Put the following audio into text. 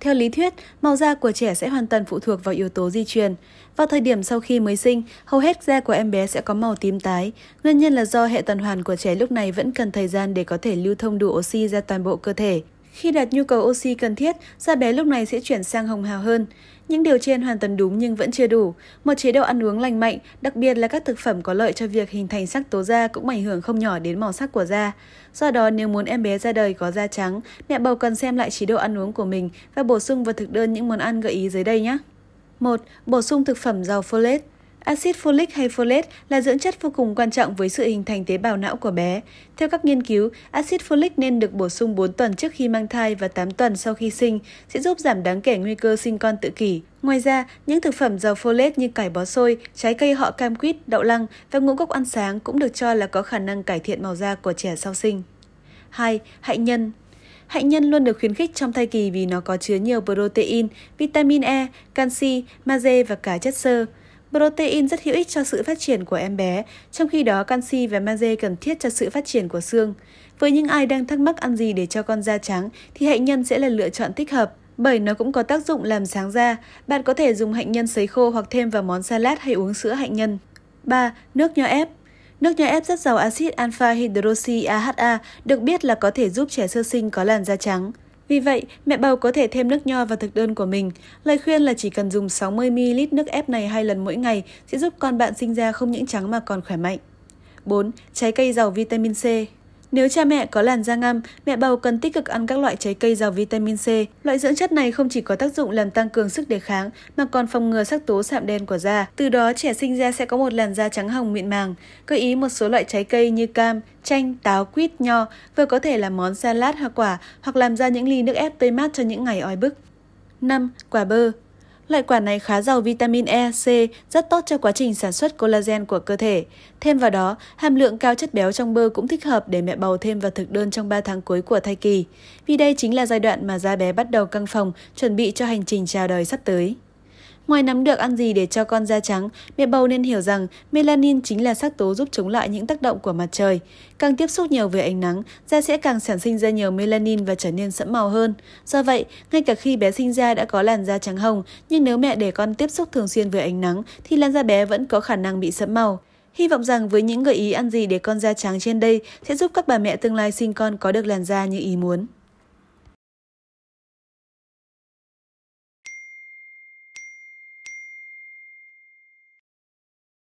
Theo lý thuyết, màu da của trẻ sẽ hoàn toàn phụ thuộc vào yếu tố di truyền. Vào thời điểm sau khi mới sinh, hầu hết da của em bé sẽ có màu tím tái. Nguyên nhân là do hệ tuần hoàn của trẻ lúc này vẫn cần thời gian để có thể lưu thông đủ oxy ra toàn bộ cơ thể. Khi đạt nhu cầu oxy cần thiết, da bé lúc này sẽ chuyển sang hồng hào hơn. Những điều trên hoàn toàn đúng nhưng vẫn chưa đủ. Một chế độ ăn uống lành mạnh, đặc biệt là các thực phẩm có lợi cho việc hình thành sắc tố da cũng ảnh hưởng không nhỏ đến màu sắc của da. Do đó, nếu muốn em bé ra đời có da trắng, mẹ bầu cần xem lại chế độ ăn uống của mình và bổ sung vào thực đơn những món ăn gợi ý dưới đây nhé. 1. Bổ sung thực phẩm giàu folate Acid folic hay folate là dưỡng chất vô cùng quan trọng với sự hình thành tế bào não của bé. Theo các nghiên cứu, acid folic nên được bổ sung 4 tuần trước khi mang thai và 8 tuần sau khi sinh, sẽ giúp giảm đáng kể nguy cơ sinh con tự kỷ. Ngoài ra, những thực phẩm giàu folate như cải bó xôi, trái cây họ cam quýt, đậu lăng và ngũ cốc ăn sáng cũng được cho là có khả năng cải thiện màu da của trẻ sau sinh. 2. Hạnh nhân Hạnh nhân luôn được khuyến khích trong thai kỳ vì nó có chứa nhiều protein, vitamin E, canxi, magie và cả chất xơ. Protein rất hữu ích cho sự phát triển của em bé, trong khi đó canxi và magie cần thiết cho sự phát triển của xương. Với những ai đang thắc mắc ăn gì để cho con da trắng thì hạnh nhân sẽ là lựa chọn thích hợp bởi nó cũng có tác dụng làm sáng da. Bạn có thể dùng hạnh nhân sấy khô hoặc thêm vào món salad hay uống sữa hạnh nhân. 3. Nước nho ép Nước nho ép rất giàu axit alpha hydroxy AHA, được biết là có thể giúp trẻ sơ sinh có làn da trắng. Vì vậy, mẹ bầu có thể thêm nước nho vào thực đơn của mình. Lời khuyên là chỉ cần dùng 60ml nước ép này hai lần mỗi ngày sẽ giúp con bạn sinh ra không những trắng mà còn khỏe mạnh. 4. Trái cây giàu vitamin C nếu cha mẹ có làn da ngăm, mẹ bầu cần tích cực ăn các loại trái cây giàu vitamin C. Loại dưỡng chất này không chỉ có tác dụng làm tăng cường sức đề kháng mà còn phòng ngừa sắc tố sạm đen của da. Từ đó trẻ sinh ra sẽ có một làn da trắng hồng mịn màng. Cơ ý một số loại trái cây như cam, chanh, táo, quýt, nho vừa có thể làm món salad hoa quả hoặc làm ra những ly nước ép tươi mát cho những ngày oi bức. 5. Quả bơ Loại quả này khá giàu vitamin E, C, rất tốt cho quá trình sản xuất collagen của cơ thể. Thêm vào đó, hàm lượng cao chất béo trong bơ cũng thích hợp để mẹ bầu thêm vào thực đơn trong 3 tháng cuối của thai kỳ. Vì đây chính là giai đoạn mà da bé bắt đầu căng phòng, chuẩn bị cho hành trình chào đời sắp tới. Ngoài nắm được ăn gì để cho con da trắng, mẹ bầu nên hiểu rằng melanin chính là sắc tố giúp chống lại những tác động của mặt trời. Càng tiếp xúc nhiều với ánh nắng, da sẽ càng sản sinh ra nhiều melanin và trở nên sẫm màu hơn. Do vậy, ngay cả khi bé sinh ra đã có làn da trắng hồng, nhưng nếu mẹ để con tiếp xúc thường xuyên với ánh nắng thì làn da bé vẫn có khả năng bị sẫm màu. Hy vọng rằng với những gợi ý ăn gì để con da trắng trên đây sẽ giúp các bà mẹ tương lai sinh con có được làn da như ý muốn.